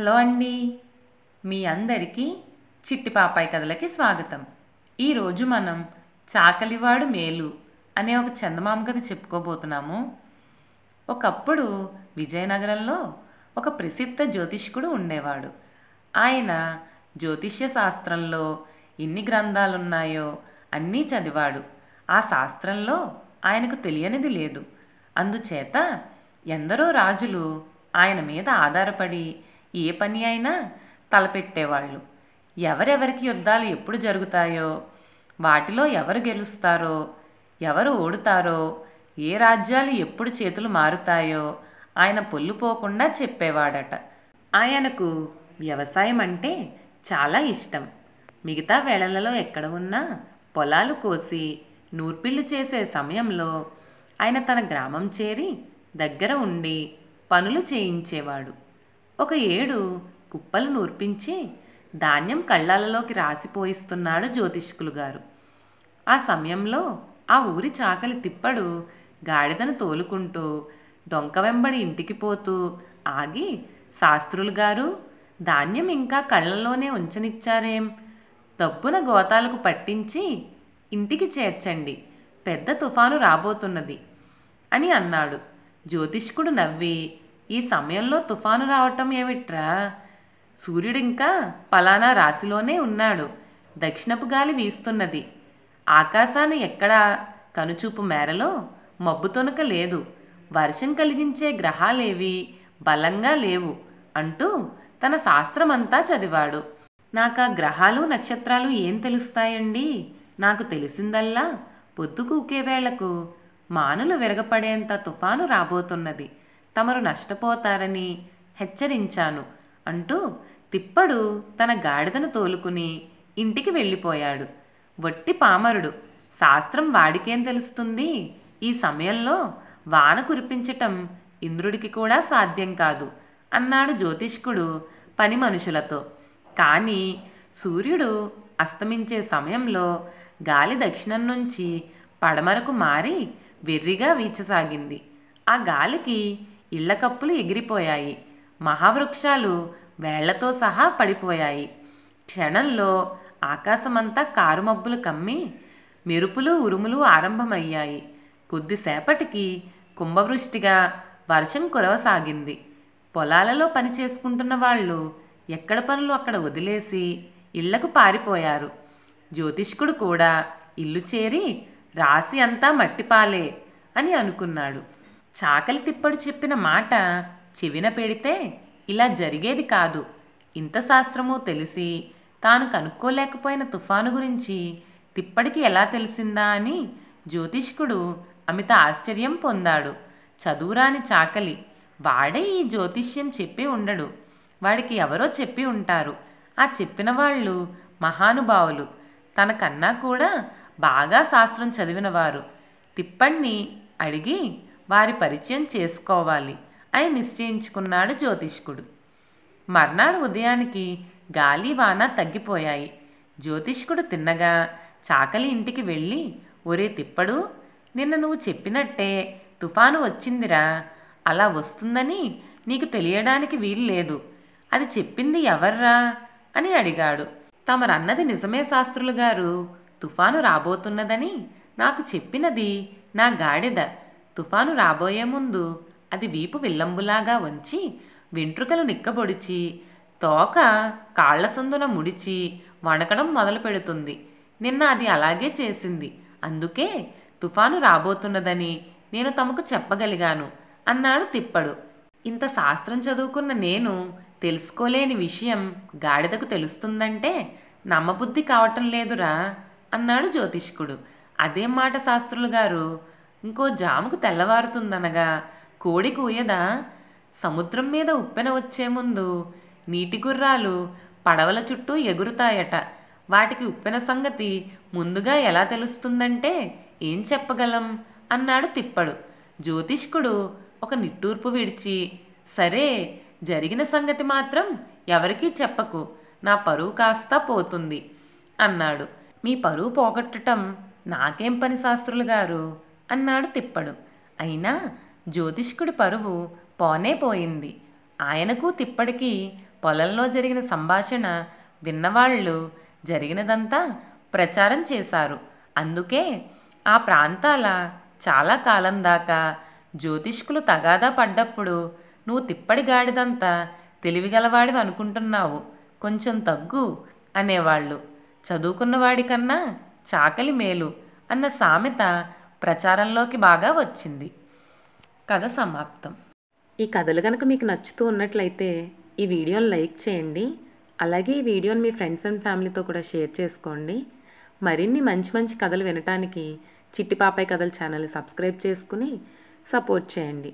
hello అండి మీ అందరికీ చిట్టి పాపాయి కథలకి స్వాగతం ఈరోజు మనం చాకలివాడు మేలు అనే ఒక చందమామ కథ చెప్పుకోబోతున్నాము ఒకప్పుడు విజయనగరంలో ఒక ప్రసిద్ధ జ్యోతిష్కుడు ఉండేవాడు ఆయన జ్యోతిష్య శాస్త్రంలో ఎన్ని గ్రంథాలున్నాయో అన్నీ చదివాడు ఆ శాస్త్రంలో ఆయనకు తెలియనిది లేదు అందుచేత ఎందరో రాజులు ఆయన మీద ఆధారపడి ఏ పని అయినా తలపెట్టేవాళ్ళు ఎవరెవరికి యుద్ధాలు ఎప్పుడు జరుగుతాయో వాటిలో ఎవరు గెలుస్తారో ఎవరు ఓడుతారో ఏ రాజ్యాలు ఎప్పుడు చేతులు మారుతాయో ఆయన పొల్లుపోకుండా చెప్పేవాడట ఆయనకు వ్యవసాయం అంటే చాలా ఇష్టం మిగతా వేళలలో ఎక్కడ ఉన్నా పొలాలు కోసి నూర్పిళ్ళు చేసే సమయంలో ఆయన తన గ్రామం చేరి దగ్గర ఉండి పనులు చేయించేవాడు ఒక ఏడు కుప్పలు నూర్పించి ధాన్యం కళ్ళాలలోకి రాసిపోయిస్తున్నాడు జ్యోతిష్కులు గారు ఆ సమయంలో ఆ ఊరి చాకలి తిప్పడు గాడిదను తోలుకుంటూ డొంక వెంబడి ఇంటికి పోతూ ఆగి శాస్త్రులు గారు ధాన్యం ఇంకా కళ్ళలోనే ఉంచనిచ్చారేం దబ్బున గోతాలకు పట్టించి ఇంటికి చేర్చండి పెద్ద తుఫాను రాబోతున్నది అని అన్నాడు జ్యోతిష్కుడు నవ్వి ఈ సమయంలో తుఫాను రావటం ఏమిట్రా సూర్యుడు ఇంకా పలానా రాశిలోనే ఉన్నాడు దక్షిణపు గాలి వీస్తున్నది ఆకాశాన్ని ఎక్కడా కనుచూపు మేరలో మబ్బు తొనక లేదు వర్షం కలిగించే గ్రహాలేవి బలంగా లేవు అంటూ తన శాస్త్రమంతా చదివాడు నాకు ఆ గ్రహాలు నక్షత్రాలు ఏం తెలుస్తాయండి నాకు తెలిసిందల్లా పొద్దుకూకే వేళకు మానులు విరగపడేంత తుఫాను రాబోతున్నది తమరు నష్టపోతారని హెచ్చరించాను అంటూ తిప్పడు తన గాడిదను తోలుకుని ఇంటికి వెళ్ళిపోయాడు వట్టి పామరుడు శాస్త్రం వాడికేం తెలుస్తుంది ఈ సమయంలో వాన కురిపించటం ఇంద్రుడికి కూడా సాధ్యం కాదు అన్నాడు జ్యోతిష్కుడు పని మనుషులతో కానీ సూర్యుడు అస్తమించే సమయంలో గాలి దక్షిణం నుంచి పడమరకు మారి వెర్రిగా వీచసాగింది ఆ గాలికి ఇళ్ల కప్పులు ఎగిరిపోయాయి మహావృక్షాలు వేళ్లతో సహా పడిపోయాయి క్షణంలో ఆకాశమంతా కారుమబ్బులు కమ్మి మెరుపులు ఉరుములు ఆరంభమయ్యాయి కొద్దిసేపటికి కుంభవృష్టిగా వర్షం కురవసాగింది పొలాలలో పని చేసుకుంటున్న వాళ్ళు ఎక్కడ పనులు అక్కడ వదిలేసి ఇళ్లకు పారిపోయారు జ్యోతిష్కుడు కూడా ఇల్లు చేరి రాసి అంతా మట్టిపాలే అని అనుకున్నాడు చాకలి తిప్పడు చెప్పిన మాట చెవిన పెడితే ఇలా జరిగేది కాదు ఇంత శాస్త్రమో తెలిసి తాను కనుక్కోలేకపోయిన తుఫాను గురించి తిప్పడికి ఎలా తెలిసిందా అని జ్యోతిష్కుడు అమిత ఆశ్చర్యం పొందాడు చదువురాని చాకలి వాడే ఈ జ్యోతిష్యం చెప్పి ఉండడు వాడికి ఎవరో చెప్పి ఉంటారు ఆ చెప్పిన వాళ్ళు మహానుభావులు తనకన్నా కూడా బాగా శాస్త్రం చదివినవారు తిప్పణ్ణి అడిగి వారి పరిచయం చేసుకోవాలి అని నిశ్చయించుకున్నాడు జ్యోతిష్కుడు మర్నాడు ఉదయానికి గాలి వాన తగ్గిపోయాయి జ్యోతిష్కుడు తిన్నగా చాకలి ఇంటికి వెళ్ళి ఒరే తిప్పడు నిన్న నువ్వు చెప్పినట్టే తుఫాను వచ్చిందిరా అలా వస్తుందని నీకు తెలియడానికి వీల్లేదు అది చెప్పింది ఎవర్రా అని అడిగాడు తమరన్నది నిజమే శాస్త్రులు గారు తుఫాను రాబోతున్నదని నాకు చెప్పినది నా గాడిద తుఫాను రాబోయే ముందు అది వీపు విల్లంబులాగా వంచి వెంట్రుకలు నిక్కబొడిచి తోక కాళ్ల సందున ముడిచి వణకడం మొదలు పెడుతుంది నిన్న అది అలాగే చేసింది అందుకే తుఫాను రాబోతున్నదని నేను తమకు చెప్పగలిగాను అన్నాడు తిప్పడు ఇంత శాస్త్రం చదువుకున్న నేను తెలుసుకోలేని విషయం గాడిదకు తెలుస్తుందంటే నమ్మబుద్ధి కావటం లేదురా అన్నాడు జ్యోతిష్కుడు అదేం మాట శాస్త్రులు గారు ఇంకో జాముకు తెల్లవారుతుందనగా కోడి కూయద సముద్రం మీద ఉప్పెన వచ్చే ముందు నీటి గుర్రాలు పడవల చుట్టూ ఎగురుతాయట వాటికి ఉప్పెన సంగతి ముందుగా ఎలా తెలుస్తుందంటే ఏం చెప్పగలం అన్నాడు తిప్పడు జ్యోతిష్కుడు ఒక నిట్టూర్పు విడిచి సరే జరిగిన సంగతి మాత్రం ఎవరికీ చెప్పకు నా పరువు కాస్త పోతుంది అన్నాడు మీ పరువు పోగొట్టటం నాకేం పని శాస్త్రులు గారు అన్నాడు తిప్పడు అయినా జ్యోతిష్కుడి పరువు పోనే పోయింది ఆయనకు తిప్పడికి పొలంలో జరిగిన సంభాషణ విన్నవాళ్ళు జరిగినదంతా ప్రచారం చేశారు అందుకే ఆ ప్రాంతాల చాలా కాలం దాకా జ్యోతిష్కులు తగాదా పడ్డప్పుడు నువ్వు తిప్పడి గాడిదంతా తెలివిగలవాడివి అనుకుంటున్నావు కొంచెం తగ్గు అనేవాళ్ళు చదువుకున్నవాడికన్నా చాకలి మేలు అన్న సామెత ప్రచారంలోకి బాగా వచ్చింది కథ సమాప్తం ఈ కథలు కనుక మీకు నచ్చుతూ ఉన్నట్లయితే ఈ వీడియోని లైక్ చేయండి అలాగే ఈ వీడియోని మీ ఫ్రెండ్స్ అండ్ ఫ్యామిలీతో కూడా షేర్ చేసుకోండి మరిన్ని మంచి మంచి కథలు వినటానికి చిట్టిపాపాయి కథల ఛానల్ సబ్స్క్రైబ్ చేసుకుని సపోర్ట్ చేయండి